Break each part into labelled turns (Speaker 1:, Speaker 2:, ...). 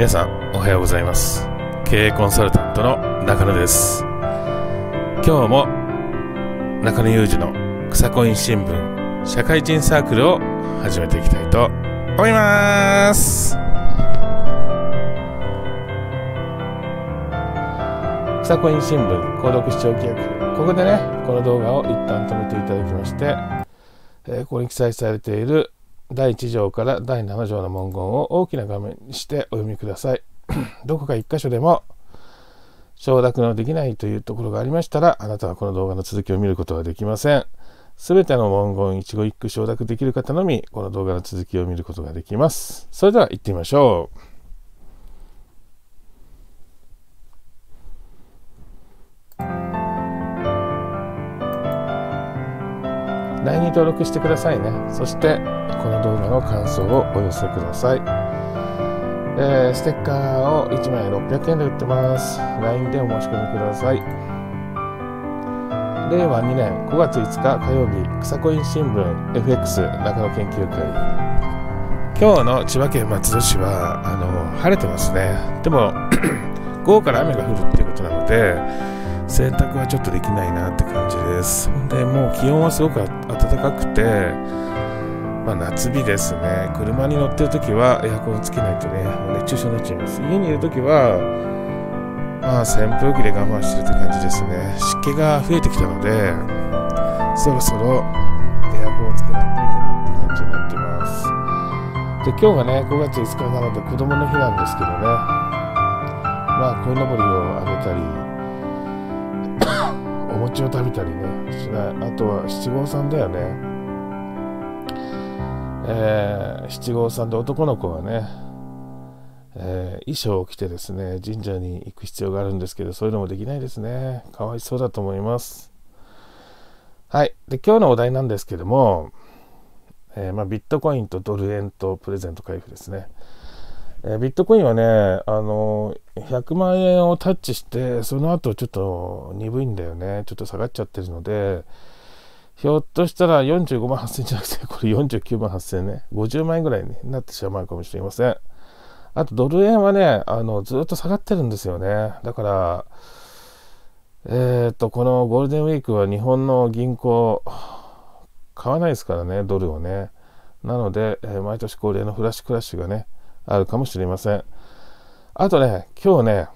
Speaker 1: 皆さんおはようございます経営コンサルタントの中野です今日も中野裕二の草コイン新聞社会人サークルを始めていきたいと思います草コイン新聞購読視聴規約ここでねこの動画を一旦止めていただきまして、えー、ここに記載されている第1条から第7条の文言を大きな画面にしてお読みください。どこか1箇所でも承諾のできないというところがありましたら、あなたはこの動画の続きを見ることはできません。すべての文言一語一句承諾できる方のみ、この動画の続きを見ることができます。それでは行ってみましょう。LINE に登録してくださいねそしてこの動画の感想をお寄せください、えー、ステッカーを1枚600円で売ってます LINE でお申し込みください令和2年5月5日火曜日草コイン新聞 FX 中野研究会今日の千葉県松戸市はあの晴れてますねでも 午後から雨が降るっていうことなので洗濯はちょっとできないなって感じですでもう気温はすごく暖かくて、まあ、夏日ですね車に乗ってる時はエアコンつけないとね熱中症になっちゃいます家にいる時はまあ扇風機で我慢してるって感じですね湿気が増えてきたのでそろそろエアコンをつけないといけないって感じになってますで今日がね5月5日なので子供の日なんですけどねまあ鯉のぼりをあげたり餅を食べたりねしないあとは七五三だよね、えー、七五三で男の子はね、えー、衣装を着てですね神社に行く必要があるんですけどそういうのもできないですねかわいそうだと思いますはいで今日のお題なんですけども、えー、まあ、ビットコインとドル円とプレゼント開封ですねえビットコインはね、あの、100万円をタッチして、その後ちょっと鈍いんだよね。ちょっと下がっちゃってるので、ひょっとしたら45万8000じゃなくて、これ49万8000ね、50万円ぐらいに、なってしまうかもしれません。あと、ドル円はね、あの、ずっと下がってるんですよね。だから、えっ、と、このゴールデンウィークは日本の銀行、買わないですからね、ドルをね。なので、えー、毎年恒例のフラッシュクラッシュがね、あるかもしれません。あとね、今日ね、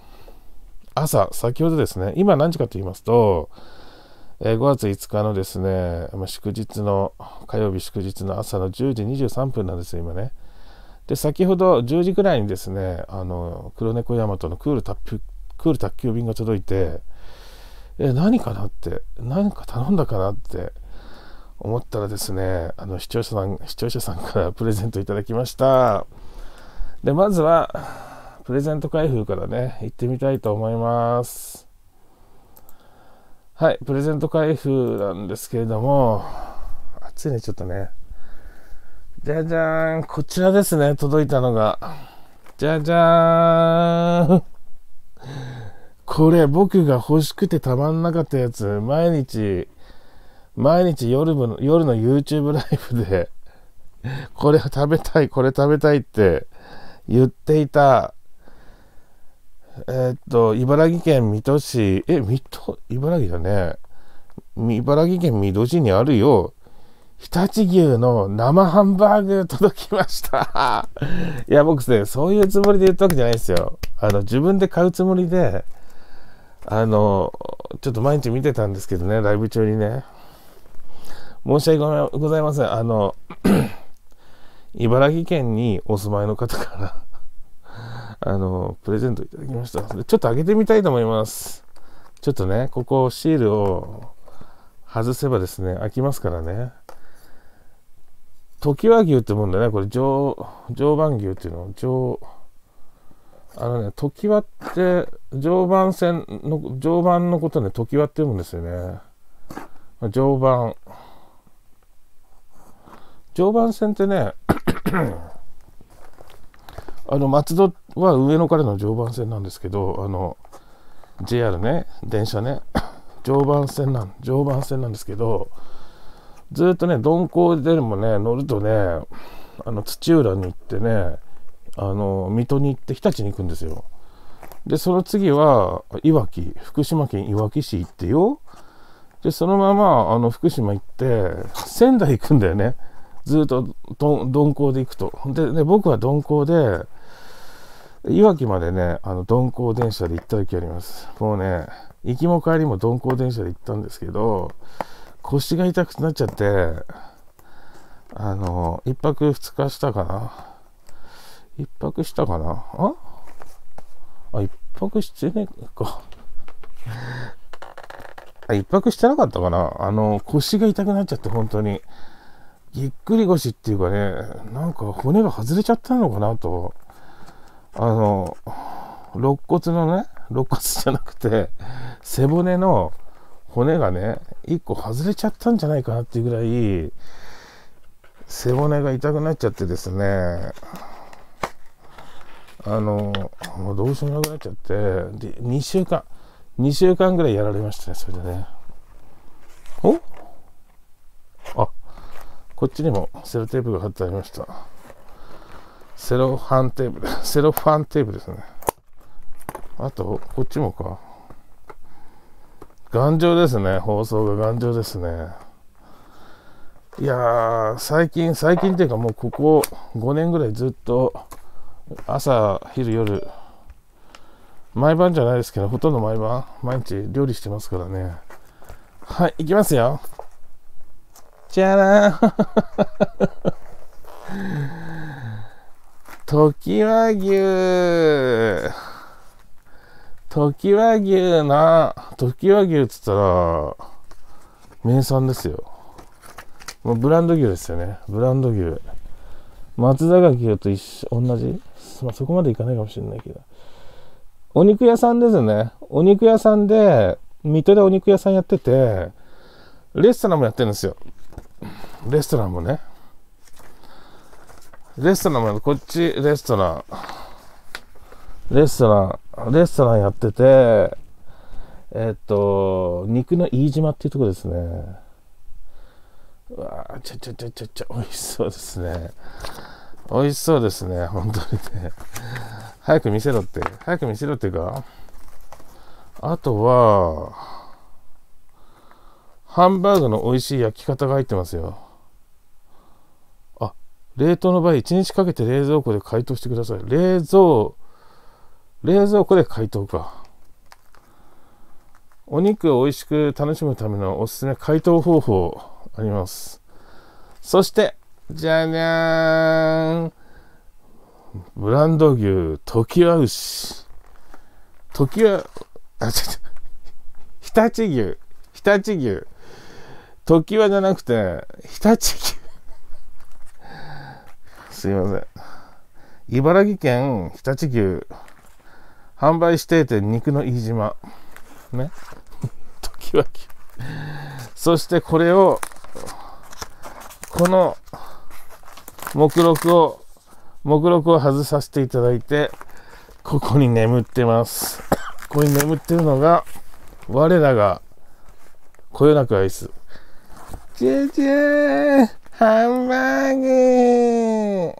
Speaker 1: 朝、先ほどですね、今何時かと言いますと、え5月5日のですね、祝日の、火曜日祝日の朝の10時23分なんですよ、今ね。で、先ほど10時ぐらいにですね、あの、黒猫マトのクール卓球便が届いて、え何かなって、何か頼んだかなって思ったらですね、あの、視聴者さん、視聴者さんからプレゼントいただきました。で、まずは、プレゼント開封からね、行ってみたいと思います。はい、プレゼント開封なんですけれども、暑いね、ちょっとね。じゃじゃーん、こちらですね、届いたのが。じゃじゃーん。これ、僕が欲しくてたまんなかったやつ、毎日、毎日夜の夜の YouTube ライブで、これ食べたい、これ食べたいって言っていた、えー、っと、茨城県水戸市、え、水戸、茨城だね。茨城県水戸市にあるよ。日立牛の生ハンバーグ届きました。いや、僕ね、そういうつもりで言ったわけじゃないですよ。あの、自分で買うつもりで、あの、ちょっと毎日見てたんですけどね、ライブ中にね。申し訳ございません。あの茨城県にお住まいの方から あの、プレゼントいただきました。ちょっと開けてみたいと思います。ちょっとね、ここシールを外せばですね、開きますからね。常盤牛ってもんだね、これ常、常磐牛っていうの、常、あのね、常盤って常磐線の、常磐のことね、常盤って読むんですよね。常磐。常磐線ってね あの松戸は上野からの常磐線なんですけどあの JR ね電車ね 常磐線なん常磐線なんですけどずっとね鈍行でもね乗るとねあの土浦に行ってねあの水戸に行って日立に行くんですよでその次はいわき福島県いわき市行ってよでそのままあの福島行って仙台行くんだよねずっと鈍行で行くと。で、ね、僕は鈍行で、いわきまでね、あの、鈍行電車で行った時あります。もうね、行きも帰りも鈍行電車で行ったんですけど、腰が痛くなっちゃって、あの、1泊2日したかな。1泊したかなああ、1泊してねえか。あ、1泊してなかったかなあの、腰が痛くなっちゃって、本当に。ぎっくり腰っていうかね、なんか骨が外れちゃったのかなと、あの、肋骨のね、肋骨じゃなくて、背骨の骨がね、1個外れちゃったんじゃないかなっていうぐらい、背骨が痛くなっちゃってですね、あの、もうどうしようもなくなっちゃって、で、2週間、2週間ぐらいやられましたね、それでね。おこっちにもセロテープが貼ってありました。セロファンテープ、セロファンテープですね。あと、こっちもか。頑丈ですね。放送が頑丈ですね。いやー、最近、最近っていうかもうここ5年ぐらいずっと朝、昼、夜、毎晩じゃないですけど、ほとんど毎晩、毎日料理してますからね。はい、いきますよ。ちゃな時は牛時は牛な時は牛っつったら名産ですよもうブランド牛ですよねブランド牛松坂牛と一緒同じ、まあ、そこまでいかないかもしれないけどお肉屋さんですねお肉屋さんで水戸でお肉屋さんやっててレストランもやってるんですよレストランもね、レストランも、こっちレストラン、レストラン、レストランやってて、えっと、肉の飯島っていうとこですね。うわちゃちゃちゃちゃちゃ、美味しそうですね。美味しそうですね、本当にね。早く見せろって、早く見せろっていうか、あとは、ハンバーグの美味しい焼き方が入ってますよ。冷凍の場合、1日かけて冷蔵庫で解凍してください。冷蔵、冷蔵庫で解凍か。お肉を美味しく楽しむためのおすすめ解凍方法あります。そして、じゃじゃーんブランド牛、時は牛。時は、あ、ちょっと、日立牛、日立牛。時はじゃなくて、日立牛。すいません。茨城県日立牛、販売指定店肉の飯島。ね。時々。そしてこれを、この、目録を、目録を外させていただいて、ここに眠ってます。ここに眠ってるのが、我らが、こよなく愛す。ジェジェーハンバーグー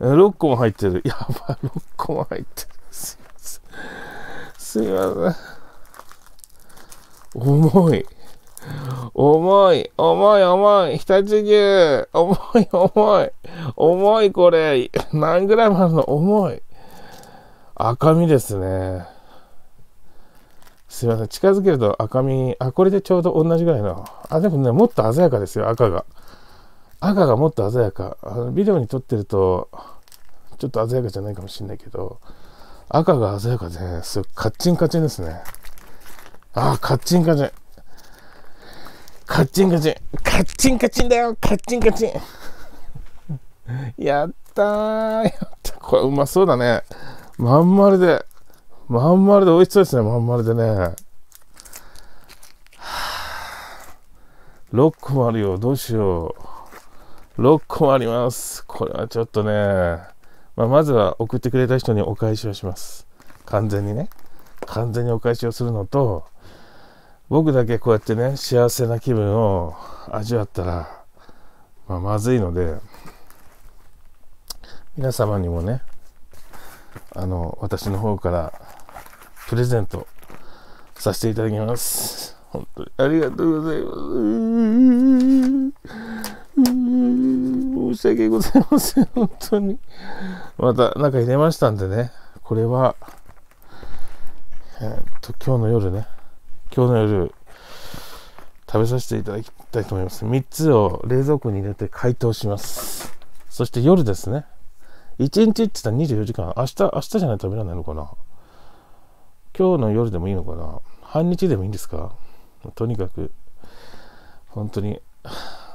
Speaker 1: !6 個も入ってる。やば、6個も入ってる。すいません。すいません。重い。重い、重い、重い、たち牛、重い、重い、重い、これ、何グラムあるの重い。赤身ですね。すいません。近づけると赤み、あ、これでちょうど同じぐらいの。あ、でもね、もっと鮮やかですよ、赤が。赤がもっと鮮やか。あのビデオに撮ってると、ちょっと鮮やかじゃないかもしれないけど、赤が鮮やかでね、すごいカッチンカチンですね。ああ、カッチンカチン。カッチンカチン。カッチンカチンだよ、カッチンカチン。やったー。やった。これうまそうだね。まん丸で。まん丸で美味しそうですね、まん丸でね。6個もあるよ、どうしよう。6個もあります。これはちょっとね、まあ、まずは送ってくれた人にお返しをします。完全にね。完全にお返しをするのと、僕だけこうやってね、幸せな気分を味わったら、まあ、まずいので、皆様にもね、あの、私の方からプレゼントさせていただきます。本当にありがとうございます。申し訳ございません。本当に。また、中入れましたんでね。これは、えー、っと、今日の夜ね。今日の夜、食べさせていただきたいと思います。3つを冷蔵庫に入れて解凍します。そして夜ですね。1日って言ったら24時間。明日、明日じゃないと食べられないのかな。今日の夜でもいいのかな半日でもいいんですかとにかく、本当に、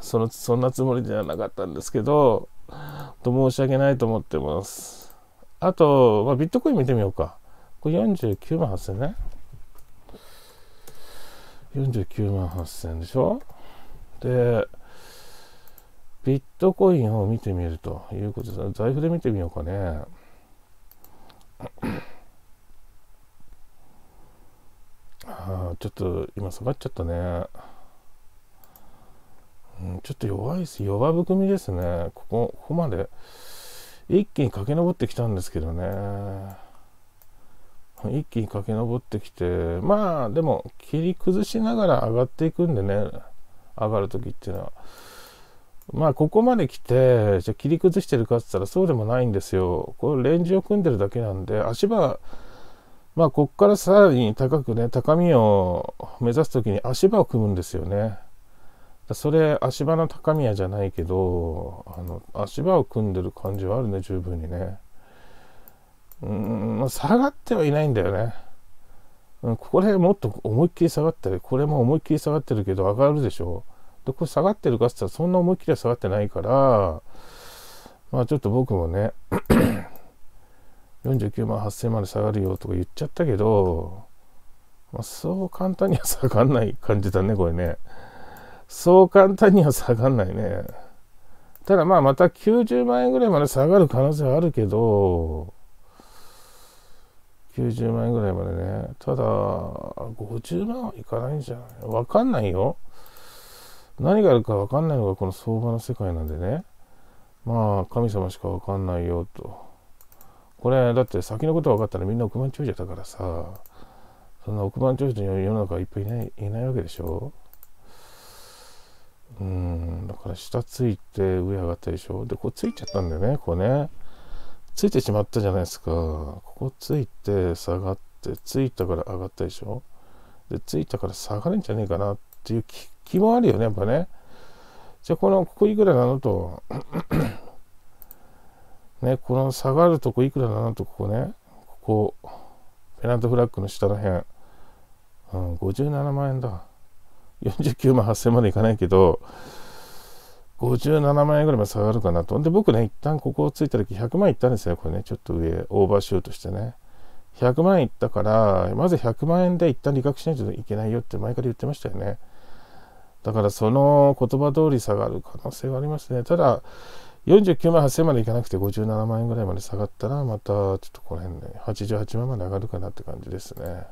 Speaker 1: その、そんなつもりではなかったんですけど、と申し訳ないと思ってます。あと、まあ、ビットコイン見てみようか。これ49万8000ね。49万8000でしょで、ビットコインを見てみるということです。財布で見てみようかね。ちょっと今下がっちゃったね、ん、ちょっと弱いです弱含みですねここここまで一気に駆け上ってきたんですけどね一気に駆け上ってきてまあでも切り崩しながら上がっていくんでね上がる時っていうのはまあここまで来てじゃあ切り崩してるかっつったらそうでもないんですよこれレンジを組んでるだけなんで足場まあ、ここからさらに高くね、高みを目指す時に足場を組むんですよね。それ、足場の高宮じゃないけど、あの、足場を組んでる感じはあるね、十分にね。うん、下がってはいないんだよね。うん、これもっと思いっきり下がってる。これも思いっきり下がってるけど上がるでしょ。で、これ下がってるかって言ったらそんな思いっきりは下がってないから、まあちょっと僕もね49万8000まで下がるよとか言っちゃったけど、まあ、そう簡単には下がんない感じだね、これね。そう簡単には下がんないね。ただまあまた90万円ぐらいまで下がる可能性はあるけど、90万円ぐらいまでね。ただ、50万はいかないんじゃないわかんないよ。何があるかわかんないのがこの相場の世界なんでね。まあ、神様しかわかんないよと。これだって先のこと分かったらみんな億万長者だからさそんな億万長者の世の中いっぱいいないいないわけでしょうんだから下ついて上上がったでしょでこうついちゃったんだよねこうねついてしまったじゃないですかここついて下がってついたから上がったでしょでついたから下がるんじゃねえかなっていう気もあるよねやっぱねじゃあこのここいくらなのとね、この下がるとこいくらだなと、ここね、ここ、ペナントフラッグの下の辺、うん、57万円だ。49万8000までいかないけど、57万円ぐらいまで下がるかなと。で、僕ね、一旦ここをついた時100万いったんですよ、これね、ちょっと上、オーバーシュートしてね。100万いったから、まず100万円で一旦利確しないといけないよって前から言ってましたよね。だからその言葉通り下がる可能性はありますね。ただ、49万8000までいかなくて57万円ぐらいまで下がったら、またちょっとこの辺ね、88万まで上がるかなって感じですね。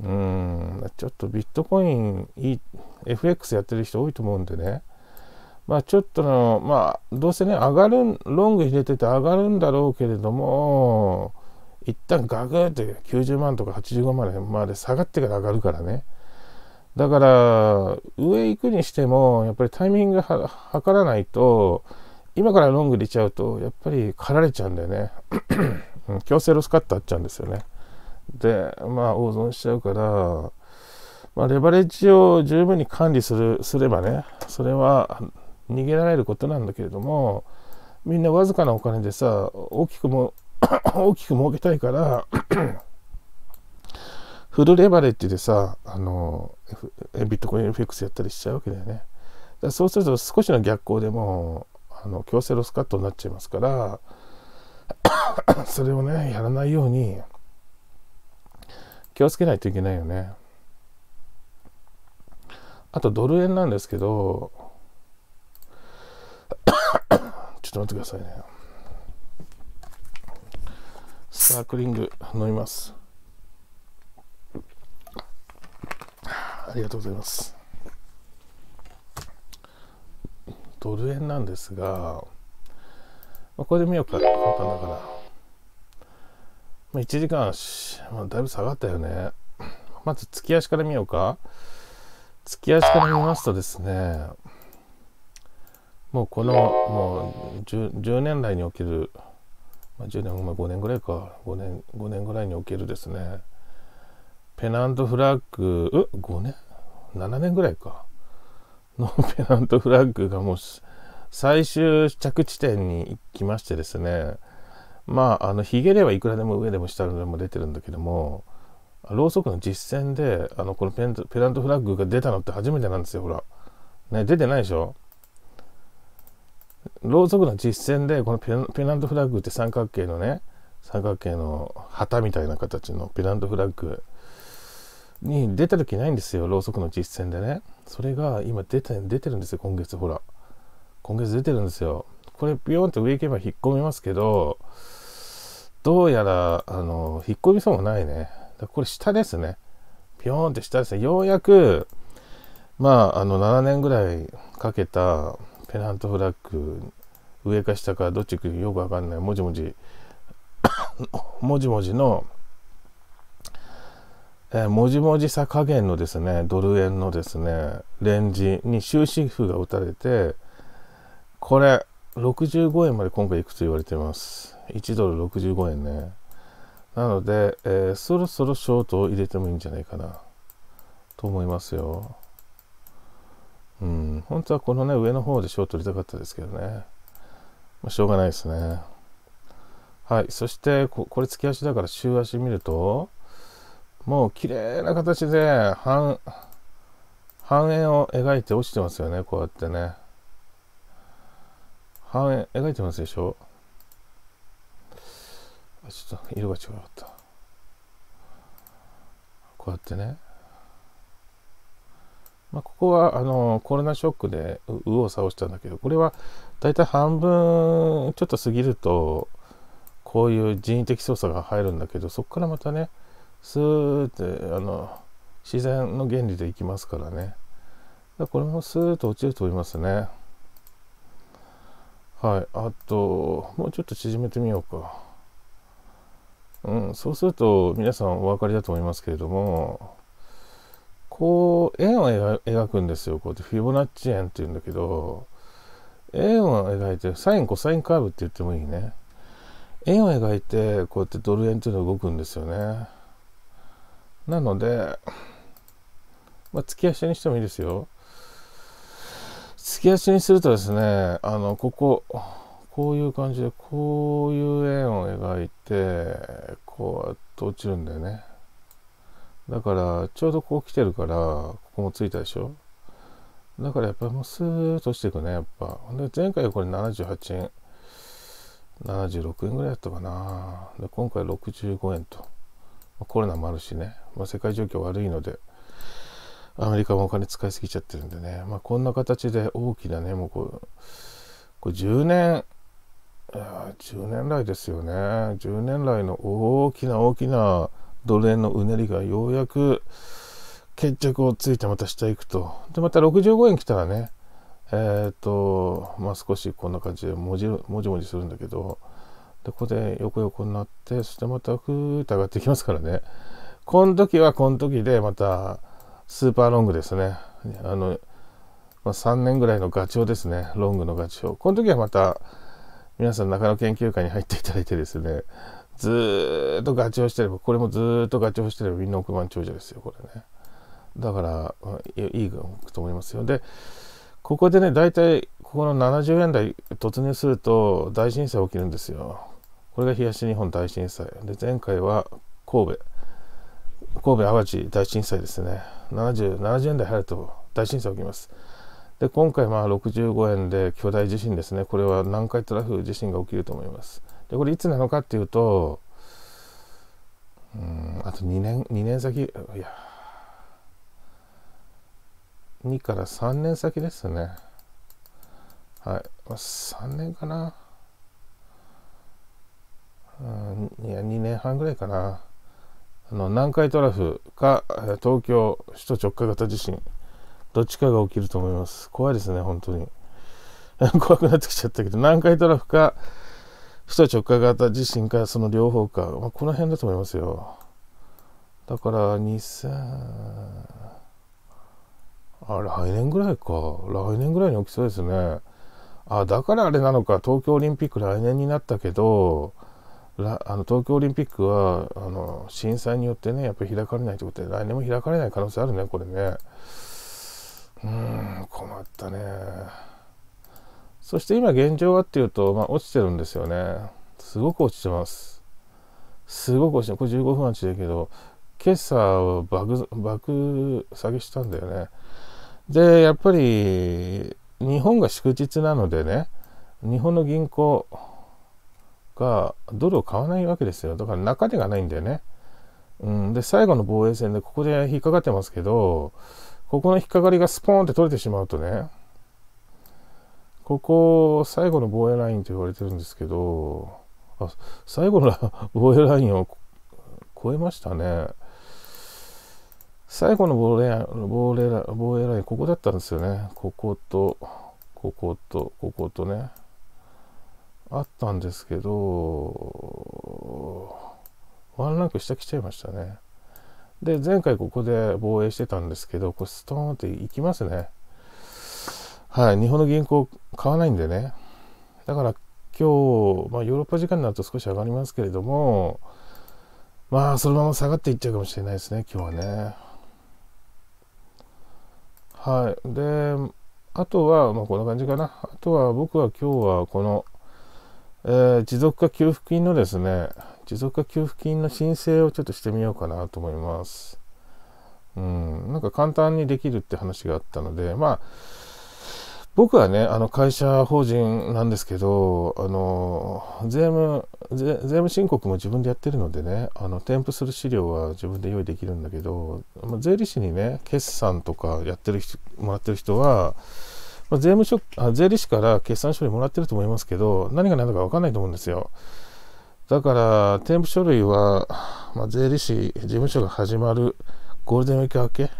Speaker 1: うん、ちょっとビットコイン、FX やってる人多いと思うんでね、まあちょっとの、まあどうせね、上がる、ロング入れてて上がるんだろうけれども、一旦ガグって90万とか85万までまで下がってから上がるからね。だから、上行くにしても、やっぱりタイミングは測らないと、今からロング出ちゃうとやっぱり刈られちゃうんだよね強制ロスカットあっちゃうんですよねでまあ大損しちゃうから、まあ、レバレッジを十分に管理するすればねそれは逃げられることなんだけれどもみんなわずかなお金でさ大きくも 大きく儲けたいから フルレバレッジでさあのビットコイン FX やったりしちゃうわけだよねだそうすると少しの逆行でもあの強制ロスカットになっちゃいますから それをねやらないように気をつけないといけないよね。あとドル円なんですけど ちょっと待ってくださいね。サークリング飲みます。ありがとうございます。ドル円なんですが、まこれで見ようか簡単だから、まあ、1時間、まあ、だいぶ下がったよねまず月足から見ようか月足から見ますとですねもうこのもう 10, 10年来における、まあ、10年前5年ぐらいか5年5年ぐらいにおけるですねペナントフラッグう5年7年ぐらいかのペナントフラッグがもう最終着地点に行きましてですねまああのヒゲではいくらでも上でも下でも出てるんだけどもろうそくの実戦であのこのペペナントフラッグが出たのって初めてなんですよほら。ね出てないでしょろうそくの実戦でこのペナントフラッグって三角形のね三角形の旗みたいな形のペナントフラッグに出てる気ないんですよろうそくの実践でねそれが今出て出てるんですよ今月ほら今月出てるんですよこれビヨーンって上行けば引っ込みますけどどうやらあの引っ込みそうもないねだこれ下ですねビヨーンって下ですねようやくまああの7年ぐらいかけたペナントフラッグ上か下かどっち行くよくわかんないもじもじ もじもじのえー、もじもじさ加減のですね、ドル円のですね、レンジに終止符が打たれて、これ、65円まで今回いくと言われています。1ドル65円ね。なので、えー、そろそろショートを入れてもいいんじゃないかな、と思いますよ。うん、本当はこのね、上の方でショート入れたかったですけどね。まあ、しょうがないですね。はい、そしてこ、これ、月足だから週足見ると、もう綺麗な形で半半円を描いて落ちてますよねこうやってね半円描いてますでしょちょっと色が違かったこうやってねまあ、ここはあのコロナショックで右往左往したんだけどこれはだいたい半分ちょっと過ぎるとこういう人為的操作が入るんだけどそこからまたねスーってあの自然の原理でいきますからねだこれもスーッと落ちると思いますねはいあともうちょっと縮めてみようかうんそうすると皆さんお分かりだと思いますけれどもこう円を描くんですよこうやってフィボナッチ円っていうんだけど円を描いてサインコサインカーブって言ってもいいね円を描いてこうやってドル円っていうのが動くんですよねなので、まあ、突き足にしてもいいですよ。突き足にするとですね、あの、ここ、こういう感じで、こういう円を描いて、こうやって落ちるんだよね。だから、ちょうどこう来てるから、ここもついたでしょだからやっぱりもうスーッと落ちていくね、やっぱ。で、前回はこれ78円、76円ぐらいだったかな。で、今回65円と。コロナもあるしね、まあ、世界状況悪いので、アメリカもお金使いすぎちゃってるんでね、まあ、こんな形で大きなね、もうこう、こ10年、10年来ですよね、10年来の大きな大きな奴隷のうねりがようやく決着をついてまた下行くと。で、また65円来たらね、えっ、ー、と、まあ、少しこんな感じでもじもじもじするんだけど、でここで横横になってそしてまたふーっと上がってきますからねこの時はこの時でまたスーパーロングですねあの、まあ、3年ぐらいのガチョウですねロングのガチョウこの時はまた皆さん中野研究会に入っていただいてですねずっとガチョウしてればこれもずっとガチョウしてればみんな億万長者ですよこれねだからいいと思いますよでここでね大体ここの70円台突入すると大震災起きるんですよこれが東日本大震災で前回は神戸神戸淡路大震災ですね 70, 70円台入ると大震災起きますで今回まあ65円で巨大地震ですねこれは南海トラフ地震が起きると思いますでこれいつなのかっていうとうんあと2年2年先いや2から3年先ですねはい、まあ、3年かないや2年半ぐらいかなあの南海トラフか東京首都直下型地震どっちかが起きると思います怖いですね本当に 怖くなってきちゃったけど南海トラフか首都直下型地震かその両方か、まあ、この辺だと思いますよだから2000あれ来年ぐらいか来年ぐらいに起きそうですねあだからあれなのか東京オリンピック来年になったけどあの東京オリンピックはあの震災によってねやっぱり開かれないということで来年も開かれない可能性あるねこれねうん困ったねそして今現状はっていうと、まあ、落ちてるんですよねすごく落ちてますすごく落ちてこれ15分待ちだけど今朝爆爆下げしたんだよねでやっぱり日本が祝日なのでね日本の銀行がドルを買わないわけですよ。だから中手がないんだよね。うん、で、最後の防衛戦でここで引っかかってますけど、ここの引っかかりがスポーンって取れてしまうとね、ここ、最後の防衛ラインと言われてるんですけど、あ最後の 防衛ラインを超えましたね。最後の防衛防衛防衛ライン、ここだったんですよね。ここと、ここと、こことね。あったんですけど、ワンランク下来ちゃいましたね。で、前回ここで防衛してたんですけど、これストーンっていきますね。はい、日本の銀行買わないんでね。だから今日、まあ、ヨーロッパ時間になると少し上がりますけれども、まあそのまま下がっていっちゃうかもしれないですね、今日はね。はい。で、あとは、まあ、こんな感じかな。あとは僕は今日はこのえー、持続化給付金のですね、持続化給付金の申請をちょっとしてみようかなと思います。うん、なんか簡単にできるって話があったので、まあ、僕はね、あの会社法人なんですけど、あの税務税、務申告も自分でやってるのでね、あの添付する資料は自分で用意できるんだけど、まあ、税理士にね、決算とかやってる人もらってる人は、まあ、税務署あ、税理士から決算書類もらってると思いますけど、何が何だか分かんないと思うんですよ。だから、添付書類は、まあ、税理士、事務所が始まるゴールデンウィーク明け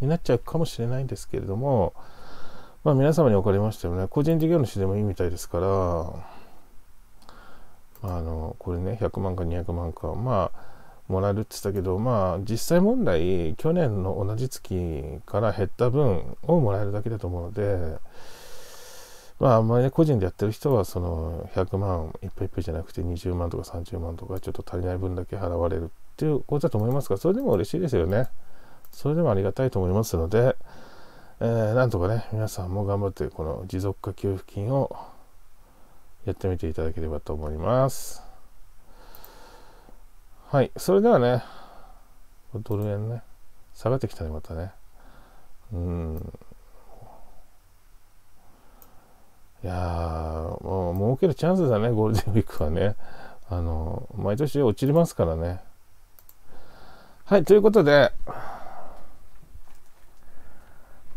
Speaker 1: になっちゃうかもしれないんですけれども、まあ、皆様におかれましてもね、個人事業主でもいいみたいですから、あの、これね、100万か200万か、まあ、もらえるって言ったけど、まあ、実際問題、去年の同じ月から減った分をもらえるだけだと思うので、まあ、あんまり、ね、個人でやってる人は、その、100万、いっぱいいっぱいじゃなくて、20万とか30万とか、ちょっと足りない分だけ払われるっていうことだと思いますが、それでも嬉しいですよね。それでもありがたいと思いますので、えー、なんとかね、皆さんも頑張って、この持続化給付金をやってみていただければと思います。はい、それではね、ドル円ね、下がってきたね、またね。うん。いやー、もう儲けるチャンスだね、ゴールデンウィークはね。あの、毎年落ちりますからね。はい、ということで、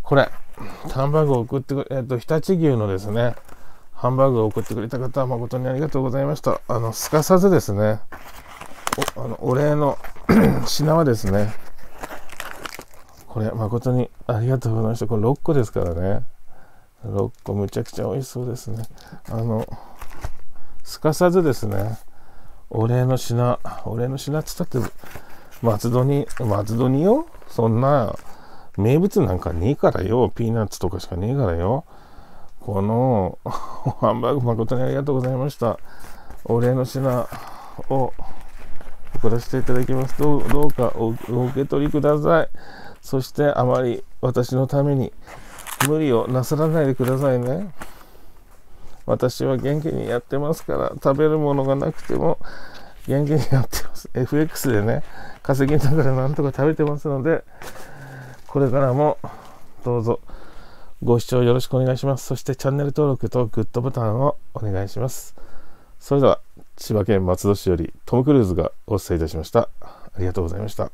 Speaker 1: これ、ハンバーグを送ってくれ、えっ、ー、と、日立牛のですね、ハンバーグを送ってくれた方は誠にありがとうございました。あの、すかさずですね、おあのお礼の 品はですね、これ誠にありがとうございました。これ6個ですからね。6個むちゃくちゃ美味しそうですね。あの、すかさずですね、お礼の品、お礼の品っつったって、松戸に、松戸によそんな、名物なんかねえからよ。ピーナッツとかしかねえからよ。この、ハンバーグ誠にありがとうございました。お礼の品を、送らせていただきますどうどうかおお受け取りくださいそしてあまり私のために無理をなさらないでくださいね私は元気にやってますから食べるものがなくても元気にやってます FX でね稼ぎながらなんとか食べてますのでこれからもどうぞご視聴よろしくお願いしますそしてチャンネル登録とグッドボタンをお願いしますそれでは千葉県松戸市よりトム・クルーズがお伝えいたしました。ありがとうございました。